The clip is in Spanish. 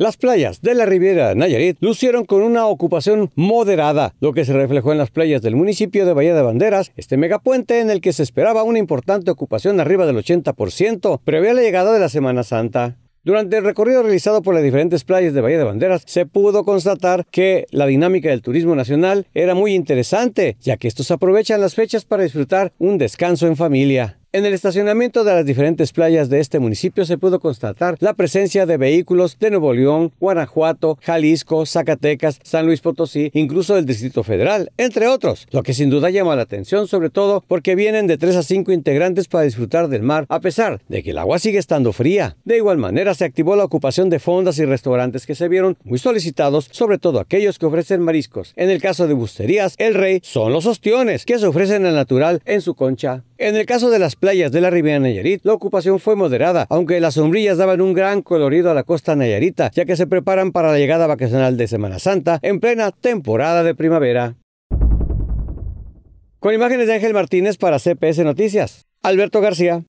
Las playas de la Riviera Nayarit lucieron con una ocupación moderada, lo que se reflejó en las playas del municipio de Bahía de Banderas, este megapuente en el que se esperaba una importante ocupación arriba del 80% previa la llegada de la Semana Santa. Durante el recorrido realizado por las diferentes playas de Bahía de Banderas, se pudo constatar que la dinámica del turismo nacional era muy interesante, ya que estos aprovechan las fechas para disfrutar un descanso en familia. En el estacionamiento de las diferentes playas de este municipio se pudo constatar la presencia de vehículos de Nuevo León, Guanajuato, Jalisco, Zacatecas, San Luis Potosí, incluso del Distrito Federal, entre otros, lo que sin duda llama la atención sobre todo porque vienen de 3 a 5 integrantes para disfrutar del mar, a pesar de que el agua sigue estando fría. De igual manera se activó la ocupación de fondas y restaurantes que se vieron muy solicitados, sobre todo aquellos que ofrecen mariscos. En el caso de busterías, el rey son los ostiones que se ofrecen al natural en su concha en el caso de las playas de la Riviera Nayarit, la ocupación fue moderada, aunque las sombrillas daban un gran colorido a la costa nayarita, ya que se preparan para la llegada vacacional de Semana Santa en plena temporada de primavera. Con imágenes de Ángel Martínez para CPS Noticias, Alberto García.